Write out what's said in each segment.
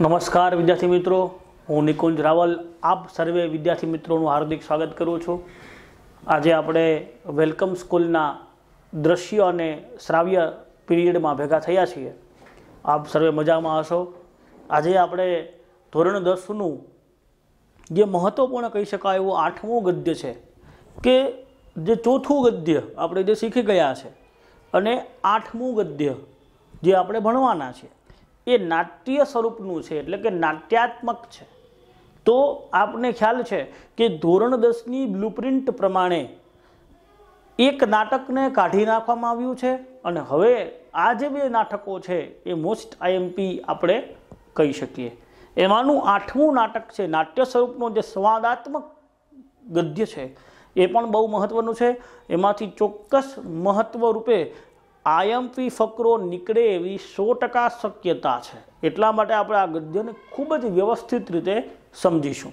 નમસ્કાર વિદ્યાર્થી મિત્રો હું નિકુંજ રાવલ આપ સર્વે વિદ્યાર્થી મિત્રોનું હાર્દિક સ્વાગત કરું છું આજે આપણે વેલકમ સ્કૂલના દ્રશ્ય અને શ્રાવ્ય પીરિયડમાં ભેગા થયા છીએ આપ સર્વે મજામાં હશો આજે આપણે ધોરણ દસનું જે મહત્ત્વપૂર્ણ કહી શકાય એવું આઠમું ગદ્ય છે કે જે ચોથું ગદ્ય આપણે જે શીખી ગયા છે અને આઠમું ગદ્ય જે આપણે ભણવાના છીએ એ નાટ્ય સ્વરૂપનું છે એટલે કે નાટ્યાત્મક છે તો આપને ખ્યાલ છે કે ધોરણ દસની બ્લુપ્રિન્ટ પ્રમાણે એક નાટકને કાઢી નાખવામાં આવ્યું છે અને હવે આ જે બે નાટકો છે એ મોસ્ટ આઈએમપી આપણે કહી શકીએ એમાંનું આઠમું નાટક છે નાટ્ય સ્વરૂપનો જે સંવાદાત્મક ગદ્ય છે એ પણ બહુ મહત્વનું છે એમાંથી ચોક્કસ મહત્વરૂપે આયમ્પી ફકરો નીકળે એવી સો ટકા શક્યતા છે એટલા માટે આપણે આ ગદ્યને ખૂબ જ વ્યવસ્થિત રીતે સમજીશું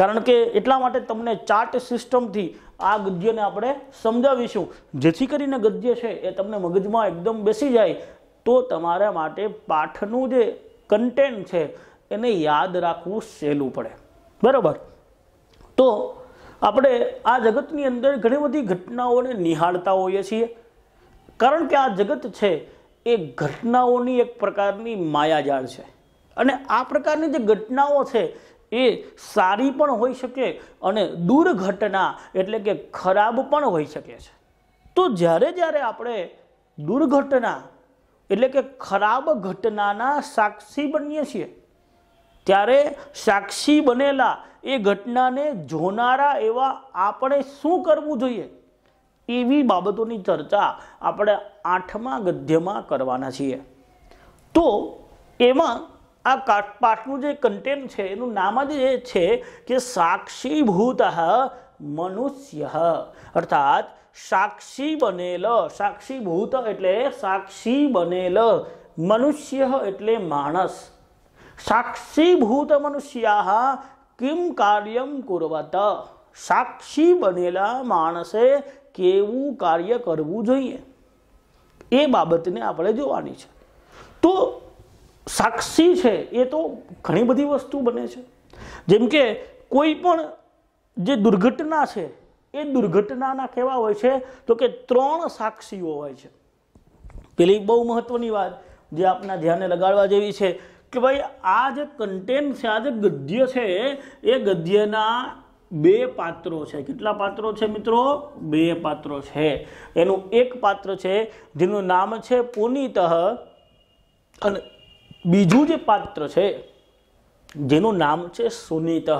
કારણ કે એટલા માટે તમને ચાર્ટ સિસ્ટમથી આ ગદ્યને આપણે સમજાવીશું જેથી કરીને ગદ્ય છે એ તમને મગજમાં એકદમ બેસી જાય તો તમારા માટે પાઠનું જે કન્ટેન્ટ છે એને યાદ રાખવું સહેલું પડે બરાબર તો આપણે આ જગતની અંદર ઘણી બધી ઘટનાઓને નિહાળતા હોઈએ છીએ કારણ કે આ જગત છે એ ઘટનાઓની એક પ્રકારની માયાજાળ છે અને આ પ્રકારની જે ઘટનાઓ છે એ સારી પણ હોઈ શકે અને દુર્ઘટના એટલે કે ખરાબ પણ હોઈ શકે છે તો જ્યારે જ્યારે આપણે દુર્ઘટના એટલે કે ખરાબ ઘટનાના સાક્ષી બનીએ છીએ ત્યારે સાક્ષી બનેલા એ ઘટનાને જોનારા એવા આપણે શું કરવું જોઈએ એવી બાબતોની ચર્ચા આપણે આઠમા ગદ્યમાં કરવાના છીએ તો એમાં આ પાઠનું જે કન્ટેન્ટ છે એનું નામ જ એ છે કે સાક્ષીભૂત મનુષ્ય અર્થાત સાક્ષી બનેલ સાક્ષીભૂત એટલે સાક્ષી બનેલ મનુષ્ય એટલે માણસ સાક્ષીભૂત મનુષ્યા કિમ કાર્યમ કુરવત સાક્ષી બનેલા માણસે કેવું કાર્ય કરવું જોઈએ એ બાબતને આપણે જોવાની છે તો સાક્ષી છે એ તો ઘણી બધી વસ્તુ બને છે જેમ કે કોઈ પણ જે દુર્ઘટના છે એ દુર્ઘટનાના કેવા હોય છે તો કે ત્રણ સાક્ષીઓ હોય છે પેલી બહુ મહત્વની વાત જે આપના ધ્યાને લગાડવા જેવી છે કે ભાઈ આ જે કન્ટેન્ટ છે આ જે ગદ્ય છે એ ગદ્યના બે પાત્રો છે કેટલા પાત્રો છે મિત્રો બે પાત્રો છે એનું એક પાત્ર છે જેનું નામ છે પુનિતઃ અને બીજું જે પાત્ર છે જેનું નામ છે સુનિત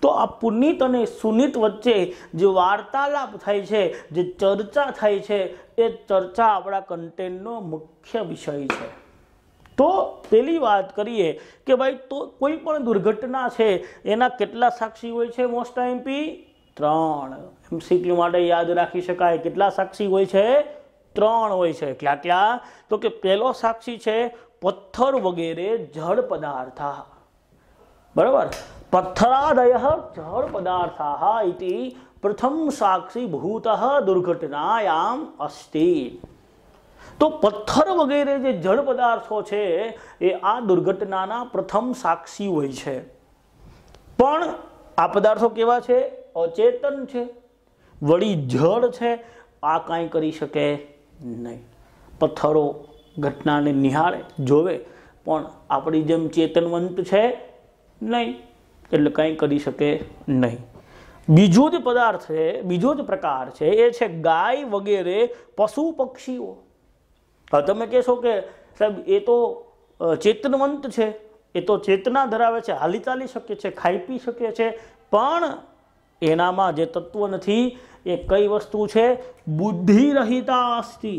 તો આ પુનિત અને સુનિત વચ્ચે જે વાર્તાલાપ થાય છે જે ચર્ચા થાય છે એ ચર્ચા આપણા કન્ટેન્ટનો મુખ્ય વિષય છે તો પેલી વાત કરીએ કે ભાઈ તો કોઈ પણ દુર્ઘટના છે એના કેટલા સાક્ષી હોય છે મોસ્ટ એમપી ત્રણ એમસીક્યુ માટે યાદ રાખી શકાય કેટલા સાક્ષી હોય છે ત્રણ હોય છે ક્યાં ક્યાં તો કે પહેલો સાક્ષી છે પથ્થર વગેરે જળ પદાર્થ બરાબર પથ્થરાદય જળ પદાર્થ પ્રથમ સાક્ષી ભૂત દુર્ઘટનાયામ અસ્તિ તો પથ્થર વગેરે જે જળ પદાર્થો છે એ આ દુર્ઘટનાના પ્રથમ સાક્ષી હોય છે પણ આ પદાર્થો કેવા છે અચેતન છે વળી જળ છે આ કાંઈ કરી શકે નહીં પથ્થરો ઘટનાને નિહાળે જોવે પણ આપણી જેમ ચેતનવંત છે નહીં એટલે કંઈ કરી શકે નહીં બીજો જ પદાર્થ છે બીજો જ પ્રકાર છે એ છે ગાય વગેરે પશુ પક્ષીઓ તમે કહેશો કે સાહેબ એ તો ચેતનવંત છે એ તો ચેતના ધરાવે છે હાલી ચાલી શકે છે ખાઈ પી શકે છે પણ એનામાં જે તત્વ નથી એ કઈ વસ્તુ છે બુદ્ધિ રહિતા અસ્થિ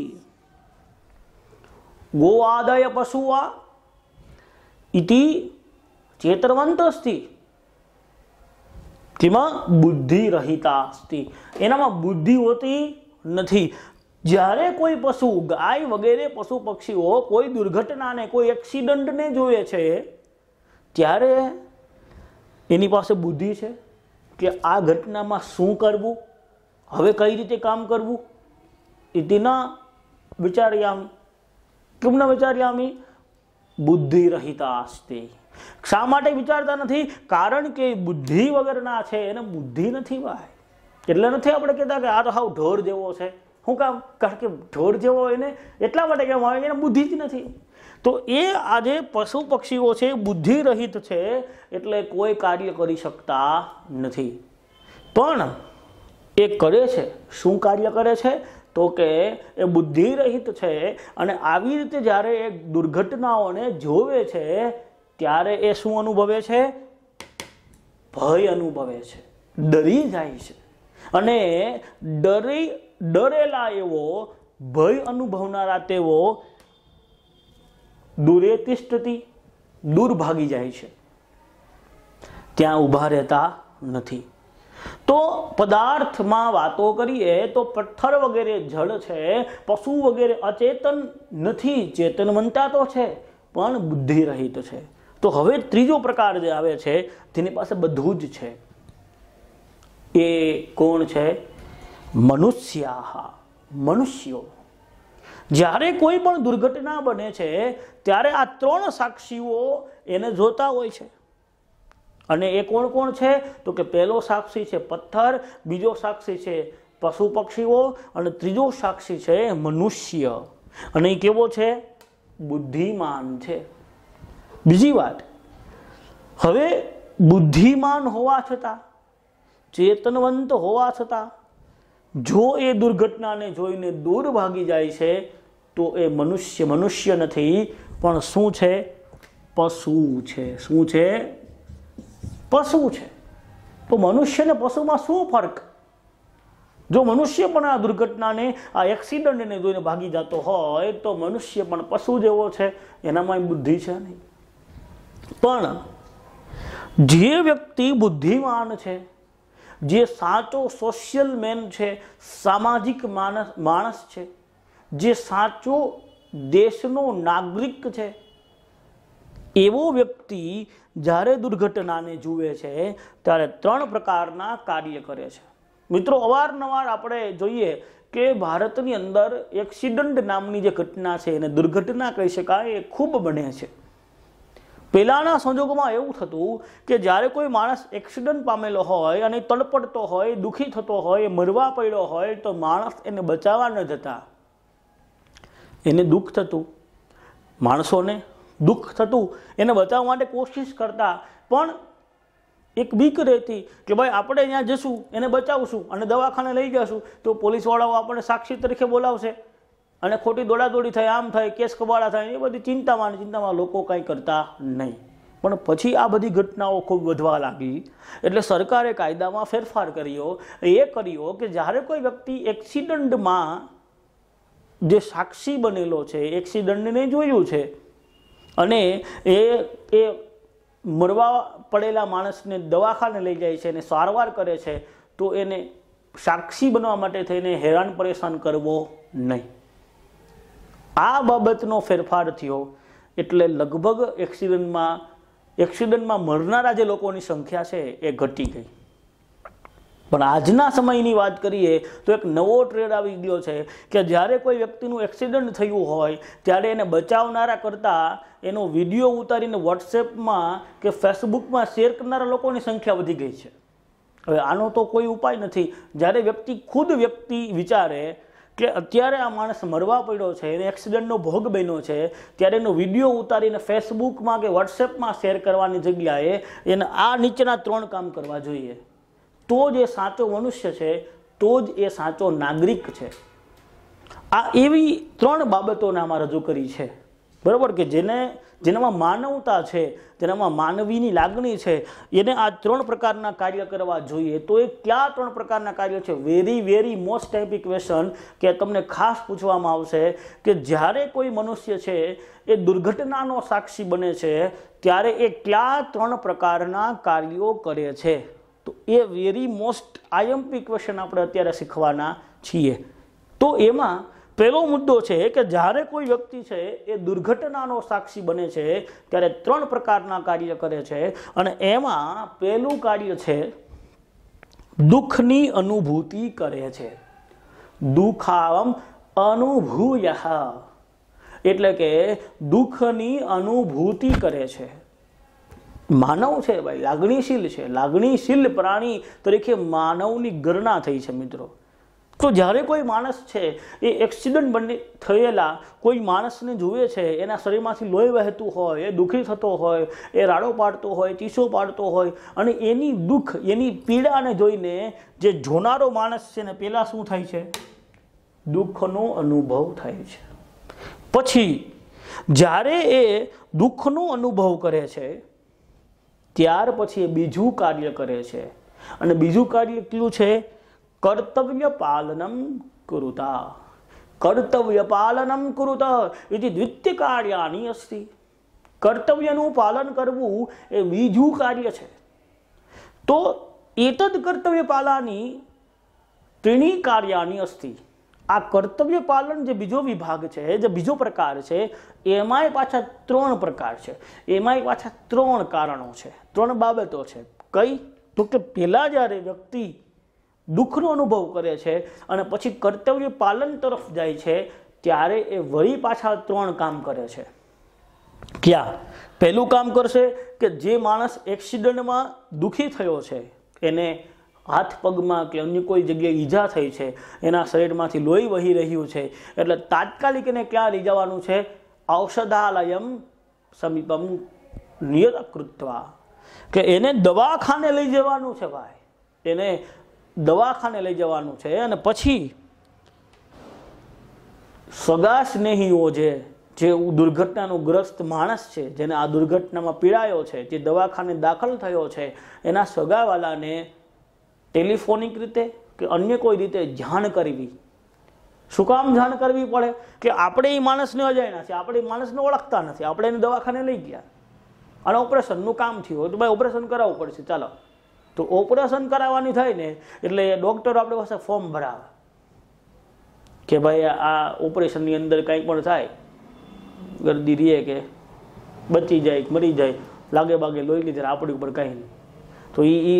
ગોવાદય પશુઆ ઇતિ ચેતનવંત અસ્થિ તેમાં બુદ્ધિરહિતા રહિતા અસ્થિ એનામાં બુદ્ધિ હોતી નથી જ્યારે કોઈ પશુ ગાય વગેરે પશુ પક્ષીઓ કોઈ દુર્ઘટનાને કોઈ એક્સિડન્ટને જોવે છે ત્યારે એની પાસે બુદ્ધિ છે કે આ ઘટનામાં શું કરવું હવે કઈ રીતે કામ કરવું એ તેના વિચાર્યામ કેમના વિચાર્યામી બુદ્ધિ રહિતા આસ્તે શા માટે વિચારતા નથી કારણ કે બુદ્ધિ વગરના છે એને બુદ્ધિ નથી ભાઈ એટલે નથી આપણે કહેતા કે આ તો હાવ ઢોર જેવો છે હું કામ કારણ કે ઢોર જેવો એને એટલા માટે કહેવામાં આવે એને બુદ્ધિ જ નથી તો એ આજે પશુ પક્ષીઓ છે બુદ્ધિ રહિત છે એટલે કોઈ કાર્ય કરી શકતા નથી પણ એ કરે છે શું કાર્ય કરે છે તો કે એ બુદ્ધિ રહિત છે અને આવી રીતે જ્યારે એ દુર્ઘટનાઓને જોવે છે ત્યારે એ શું અનુભવે છે ભય અનુભવે છે ડરી જાય છે અને ડરી ડરેલા એવો ભય અનુભવનારા તેઓ દૂરે દૂર ભાગી જાય છે ત્યાં ઊભા રહેતા નથી તો પદાર્થમાં વાતો કરીએ તો પથ્થર વગેરે જળ છે પશુ વગેરે અચેતન નથી ચેતન ચેતનવંતા તો છે પણ બુદ્ધિરહિત છે તો હવે ત્રીજો પ્રકાર જે આવે છે તેની પાસે બધું જ છે એ કોણ છે મનુષ્યા મનુષ્યો જ્યારે કોઈ પણ દુર્ઘટના બને છે ત્યારે આ ત્રણ સાક્ષીઓ એને જોતા હોય છે અને એ કોણ કોણ છે તો કે પહેલો સાક્ષી છે પથ્થર બીજો સાક્ષી છે પશુ પક્ષીઓ અને ત્રીજો સાક્ષી છે મનુષ્ય અને એ કેવો છે બુદ્ધિમાન છે બીજી વાત હવે બુદ્ધિમાન હોવા છતાં ચેતનવંત હોવા છતાં જો એ દુર્ઘટનાને જોઈને દૂર ભાગી જાય છે તો એ મનુષ્ય મનુષ્ય નથી પણ શું છે પશુ છે શું છે પશુ છે તો મનુષ્યને પશુમાં શું ફર્ક જો મનુષ્ય પણ આ દુર્ઘટનાને આ એક્સિડન્ટને જોઈને ભાગી જતો હોય તો મનુષ્ય પણ પશુ જેવો છે એનામાં બુદ્ધિ છે નહીં પણ જે વ્યક્તિ બુદ્ધિમાન છે જે સાચો સોશિયલ મેન છે સામાજિક માણસ માણસ છે જે સાચો દેશનો નાગરિક છે એવો વ્યક્તિ જ્યારે દુર્ઘટનાને જુએ છે ત્યારે ત્રણ પ્રકારના કાર્ય કરે છે મિત્રો અવારનવાર આપણે જોઈએ કે ભારતની અંદર એક્સિડન્ટ નામની જે ઘટના છે એને દુર્ઘટના કહી શકાય એ ખૂબ બને છે પહેલાંના સંજોગોમાં એવું થતું કે જ્યારે કોઈ માણસ એક્સિડન્ટ પામેલો હોય અને તડપડતો હોય દુઃખી થતો હોય મરવા પડ્યો હોય તો માણસ એને બચાવવા ન જતા એને દુઃખ થતું માણસોને દુઃખ થતું એને બચાવવા માટે કોશિશ કરતા પણ એક બીક રહેતી કે ભાઈ આપણે અહીંયા જશું એને બચાવશું અને દવાખાને લઈ જશું તો પોલીસવાળાઓ આપણને સાક્ષી તરીકે બોલાવશે અને ખોટી દોડાદોડી થાય આમ થાય કેસ કબાળા થાય એ બધી ચિંતામાં ચિંતામાં લોકો કંઈ કરતા નહીં પણ પછી આ બધી ઘટનાઓ ખૂબ વધવા લાગી એટલે સરકારે કાયદામાં ફેરફાર કર્યો એ કર્યો કે જ્યારે કોઈ વ્યક્તિ એક્સિડન્ટમાં જે સાક્ષી બનેલો છે એક્સિડન્ટને જોયું છે અને એ એ મરવા પડેલા માણસને દવાખાને લઈ જાય છે અને સારવાર કરે છે તો એને સાક્ષી બનવા માટે થઈને હેરાન પરેશાન કરવો નહીં આ બાબતનો ફેરફાર થયો એટલે લગભગ એક્સિડન્ટમાં એક્સિડન્ટમાં મરનારા જે લોકોની સંખ્યા છે એ ઘટી ગઈ પણ આજના સમયની વાત કરીએ તો એક નવો ટ્રેડ આવી ગયો છે કે જ્યારે કોઈ વ્યક્તિનું એક્સિડન્ટ થયું હોય ત્યારે એને બચાવનારા કરતાં એનો વિડીયો ઉતારીને વોટ્સએપમાં કે ફેસબુકમાં શેર કરનારા લોકોની સંખ્યા વધી ગઈ છે હવે આનો તો કોઈ ઉપાય નથી જ્યારે વ્યક્તિ ખુદ વ્યક્તિ વિચારે કે અત્યારે આ માણસ મરવા પડ્યો છે એને એક્સિડન્ટનો ભોગ બન્યો છે ત્યારે એનો વિડીયો ઉતારીને ફેસબુકમાં કે વોટ્સએપમાં શેર કરવાની જગ્યાએ એને આ નીચેના ત્રણ કામ કરવા જોઈએ તો જ એ સાચો મનુષ્ય છે તો જ એ સાચો નાગરિક છે આ એવી ત્રણ બાબતોને આમાં રજૂ કરી છે બરાબર કે જેને જેનામાં માનવતા છે જેનામાં માનવીની લાગણી છે એને આ ત્રણ પ્રકારના કાર્ય કરવા જોઈએ તો એ કયા ત્રણ પ્રકારના કાર્ય છે વેરી વેરી મોસ્ટ ટાઈપી ક્વેશ્ચન કે તમને ખાસ પૂછવામાં આવશે કે જ્યારે કોઈ મનુષ્ય છે એ દુર્ઘટનાનો સાક્ષી બને છે ત્યારે એ કયા ત્રણ પ્રકારના કાર્યો કરે છે તો એ વેરી મોસ્ટ આઈએમપી ક્વેશ્ચન આપણે અત્યારે શીખવાના છીએ તો એમાં પહેલો મુદ્દો છે કે જ્યારે કોઈ વ્યક્તિ છે એ દુર્ઘટનાનો સાક્ષી બને છે ત્યારે ત્રણ પ્રકારના કાર્ય કરે છે અને એમાં પહેલું કાર્ય છે દુઃખની અનુભૂતિ કરે છે દુઃખાવમ અનુભૂય એટલે કે દુઃખની અનુભૂતિ કરે છે માનવ છે ભાઈ લાગણીશીલ છે લાગણીશીલ પ્રાણી તરીકે માનવની ગણના થઈ છે મિત્રો તો જ્યારે કોઈ માણસ છે એ એક્સિડન્ટ બની થયેલા કોઈ માણસને જુએ છે એના શરીરમાંથી લોહી વહેતું હોય એ દુઃખી થતો હોય એ રાડો પાડતો હોય ચીસો પાડતો હોય અને એની દુઃખ એની પીડાને જોઈને જે જોનારો માણસ છે ને પહેલાં શું થાય છે દુઃખનો અનુભવ થાય છે પછી જ્યારે એ દુઃખનો અનુભવ કરે છે ત્યાર પછી એ બીજું કાર્ય કરે છે અને બીજું કાર્ય કેટલું છે કર્તવ્ય પાલનમ કુરુતા કર્તવ્ય પાલનમ કુરુત એ દ્વિત્ય કાર્યાની અસ્તિ કર્તવ્યનું પાલન કરવું એ બીજું કાર્ય છે તો એતદ કર્તવ્ય પાલાની ત્રીણી કાર્યાની અસ્તિ આ કર્તવ્ય પાલન જે બીજો વિભાગ છે જે બીજો પ્રકાર છે એમાંય પાછા ત્રણ પ્રકાર છે એમાંય પાછા ત્રણ કારણો છે ત્રણ બાબતો છે કઈ તો કે પહેલાં જ્યારે વ્યક્તિ દુઃખનો અનુભવ કરે છે અને પછી કર્તવ્ય પાલન તરફ જાય છે ત્યારે એ વળી પાછા ત્રણ કામ કરે છે ક્યાં પહેલું કામ કરશે કે જે માણસ એક્સિડન્ટમાં દુઃખી થયો છે એને હાથ પગમાં કે અન્ય કોઈ જગ્યાએ ઈજા થઈ છે એના શરીરમાંથી લોહી વહી રહ્યું છે એટલે તાત્કાલિક એને ક્યાં લઈ જવાનું છે ઔષધાલયમ સમીપમ નિયત કૃત્વા કે એને દવાખાને લઈ જવાનું છે ભાઈ એને દવાખાને લઈ જવાનું છે અને પછી સગા સ્નેહીઓ જે જે દુર્ઘટનાનો ગ્રસ્ત માણસ છે જેને આ દુર્ઘટનામાં પીડાયો છે જે દવાખાને દાખલ થયો છે એના સગાવાલાને ટેલિફોનિક રીતે કે અન્ય કોઈ રીતે જાણ કરવી શું કામ જાણ કરવી પડે કે આપણે એ માણસને અજાણ્યા છે આપણે એ માણસને ઓળખતા નથી આપણે એને દવાખાને લઈ ગયા અને ઓપરેશનનું કામ થયું તો ભાઈ ઓપરેશન કરાવવું પડશે ચાલો તો ઓપરેશન કરાવવાનું થાય ને એટલે ડૉક્ટરો આપણી પાસે ફોર્મ ભરાવે કે ભાઈ આ ઓપરેશનની અંદર કંઈ પણ થાય ગરદી રહે કે બચી જાય મરી જાય લાગે બાગે લોહી લીધે આપણી ઉપર કાંઈ નહીં તો એ એ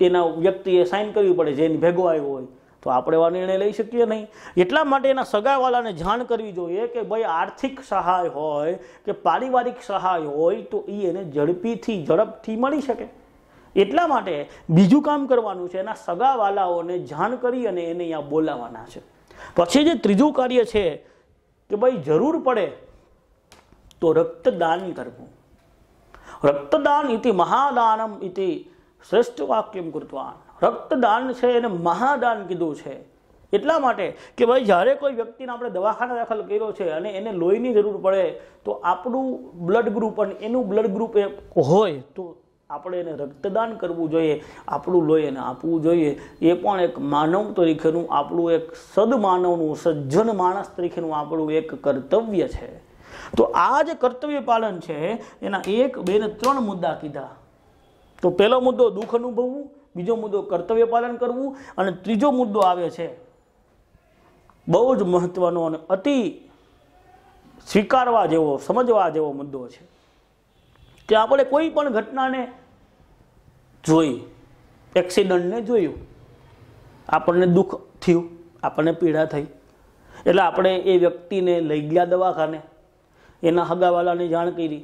તેના વ્યક્તિએ સાઇન કરવી પડે જેને ભેગો આવ્યો હોય તો આપણે એવા નિર્ણય લઈ શકીએ નહીં એટલા માટે એના સગાવાલાને જાણ કરવી જોઈએ કે ભાઈ આર્થિક સહાય હોય કે પારિવારિક સહાય હોય તો એ એને ઝડપીથી ઝડપથી મળી શકે એટલા માટે બીજું કામ કરવાનું છે એના સગાવાલાઓને જાણ કરી અને એને અહીંયા બોલાવવાના છે પછી જે ત્રીજું કાર્ય છે કે ભાઈ જરૂર પડે તો રક્તદાન કરવું રક્તદાન ઇતિ મહાદાનમ ઇતિ શ્રેષ્ઠ વાક્યમ કૃતવાન રક્તદાન છે એને મહાદાન કીધું છે એટલા માટે કે ભાઈ જ્યારે કોઈ વ્યક્તિને આપણે દવાખાને દાખલ કર્યો છે અને એને લોહીની જરૂર પડે તો આપણું બ્લડ ગ્રુપ અને એનું બ્લડ ગ્રુપ હોય તો આપણે એને રક્તદાન કરવું જોઈએ આપણું લોહી એને આપવું જોઈએ એ પણ એક માનવ તરીકેનું આપણું એક સદમાનવનું સજ્જન માણસ તરીકેનું આપણું એક કર્તવ્ય છે તો આ જે કર્તવ્ય પાલન છે એના એક બે ને ત્રણ મુદ્દા કીધા તો પહેલો મુદ્દો દુઃખ અનુભવવું બીજો મુદ્દો કર્તવ્ય પાલન કરવું અને ત્રીજો મુદ્દો આવે છે બહુ જ મહત્વનો અને અતિ સ્વીકારવા જેવો સમજવા જેવો મુદ્દો છે કે આપણે કોઈ પણ ઘટનાને જોઈ એક્સિડન્ટને જોયું આપણને દુઃખ થયું આપણને પીડા થઈ એટલે આપણે એ વ્યક્તિને લઈ ગયા દવાખાને એના હગાવાલાને જાણ કરી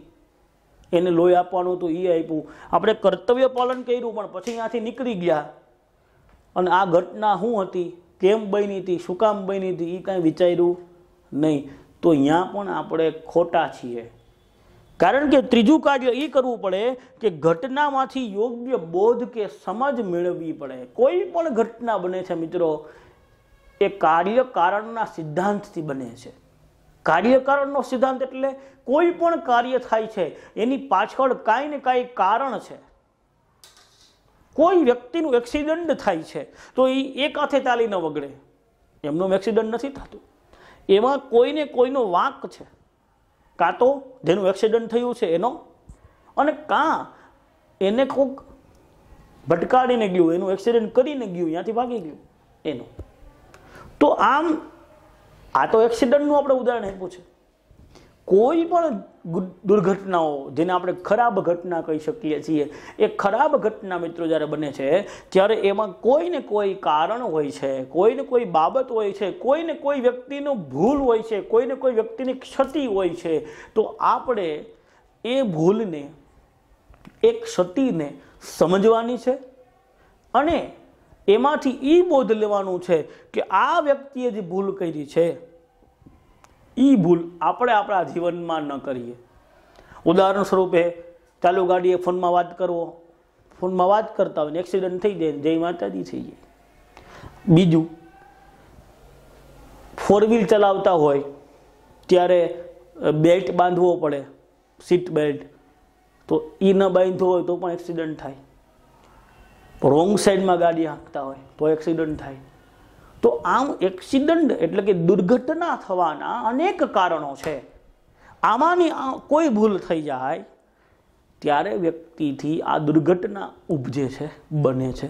એને લોહી આપવાનું હતું એ આપ્યું આપણે કર્તવ્ય પાલન કર્યું પણ પછી ત્યાંથી નીકળી ગયા અને આ ઘટના શું હતી કેમ બની હતી શું કામ બની હતી એ કાંઈ વિચાર્યું નહીં તો અહીંયા પણ આપણે ખોટા છીએ કારણ કે ત્રીજું કાર્ય એ કરવું પડે કે ઘટનામાંથી યોગ્ય બોધ કે સમજ મેળવવી પડે કોઈ પણ ઘટના બને છે મિત્રો એ કાર્ય કારણના સિદ્ધાંતથી બને છે કાર્યકારણનો સિદ્ધાંત એટલે કોઈ પણ કાર્ય થાય છે એની પાછળ કાંઈ ને કાંઈ કારણ છે કોઈ વ્યક્તિનું એક્સિડન્ટ થાય છે તો એ એક હાથે તાલી ન વગડે એમનું એક્સિડન્ટ નથી થતું એમાં કોઈને કોઈનો વાંક છે કાં તો જેનું એક્સિડન્ટ થયું છે એનો અને કાં એને કોક ભટકાડીને ગયું એનું એક્સિડન્ટ કરીને ગયું ત્યાંથી ભાગી ગયું એનું તો આમ આ તો એક્સિડન્ટનું આપણે ઉદાહરણ આપ્યું છે કોઈ પણ દુર્ઘટનાઓ જેને આપણે ખરાબ ઘટના કહી શકીએ છીએ એ ખરાબ ઘટના મિત્રો જ્યારે બને છે ત્યારે એમાં કોઈ ને કોઈ કારણ હોય છે કોઈ ને કોઈ બાબત હોય છે કોઈ ને કોઈ વ્યક્તિનો ભૂલ હોય છે કોઈ ને કોઈ વ્યક્તિની ક્ષતિ હોય છે તો આપણે એ ભૂલને એ ક્ષતિને સમજવાની છે અને એમાંથી એ બોધ લેવાનું છે કે આ વ્યક્તિએ જે ભૂલ કરી છે એ ભૂલ આપણે આપણા જીવનમાં ન કરીએ ઉદાહરણ સ્વરૂપે ચાલુ ગાડીએ ફોનમાં વાત કરવો ફોનમાં વાત કરતા હોય ને એક્સિડન્ટ થઈ જાય જય માતાજી થઈ જાય બીજું ફોર વ્હીલ ચલાવતા હોય ત્યારે બેલ્ટ બાંધવો પડે સીટ બેલ્ટ તો એ ન બાંધવો હોય તો પણ એક્સિડન્ટ થાય રોંગ સાઈડમાં ગાડી હાંકતા હોય તો એક્સિડન્ટ થાય તો આમ એક્સિડન્ટ એટલે કે દુર્ઘટના થવાના અનેક કારણો છે આમાંની કોઈ ભૂલ થઈ જાય ત્યારે વ્યક્તિથી આ દુર્ઘટના ઉપજે છે બને છે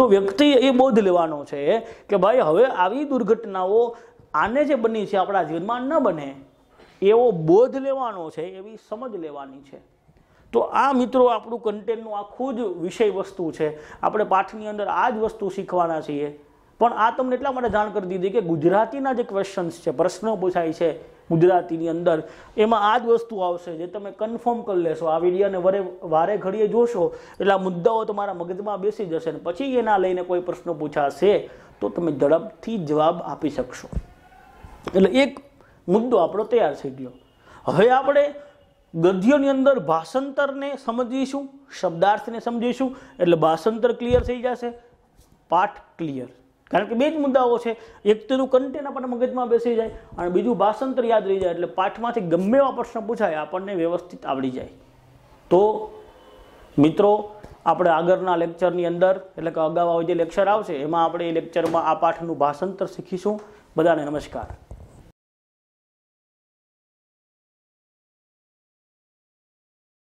તો વ્યક્તિ એ બોધ લેવાનો છે કે ભાઈ હવે આવી દુર્ઘટનાઓ આને જે બની છે આપણા જીવનમાં ન બને એવો બોધ લેવાનો છે એવી સમજ લેવાની છે તો આ મિત્રો આપણું કન્ટેન્ટનું આખું જ વિષય વસ્તુ છે આપણે પાઠની અંદર આ જ વસ્તુ શીખવાના છીએ પણ આ તમને એટલા માટે જાણ કરી દીધી કે ગુજરાતીના જે ક્વેશ્ચન્સ છે પ્રશ્નો પૂછાય છે ગુજરાતીની અંદર એમાં આ જ વસ્તુ આવશે જે તમે કન્ફર્મ કરી લેશો આ વિડીયોને વરે વારે ઘડીએ જોશો એટલે આ મુદ્દાઓ તમારા મગજમાં બેસી જશે ને પછી એના લઈને કોઈ પ્રશ્નો પૂછાશે તો તમે ઝડપથી જવાબ આપી શકશો એટલે એક મુદ્દો આપણો તૈયાર થઈ ગયો હવે આપણે ગદ્યોની અંદર ભાષાંતરને સમજીશું શબ્દાર્થને સમજીશું એટલે ભાષાંતર ક્લિયર થઈ જશે પાઠ ક્લિયર કારણ કે બે જ મુદ્દાઓ છે એક તેનું એનું કન્ટેન્ટ આપણને મગજમાં બેસી જાય અને બીજું ભાષાંતર યાદ રહી જાય એટલે પાઠમાંથી ગમે એવા પ્રશ્ન પૂછાય આપણને વ્યવસ્થિત આવડી જાય તો મિત્રો આપણે આગળના લેક્ચરની અંદર એટલે કે અગાઉ જે લેક્ચર આવશે એમાં આપણે એ લેક્ચરમાં આ પાઠનું ભાષાંતર શીખીશું બધાને નમસ્કાર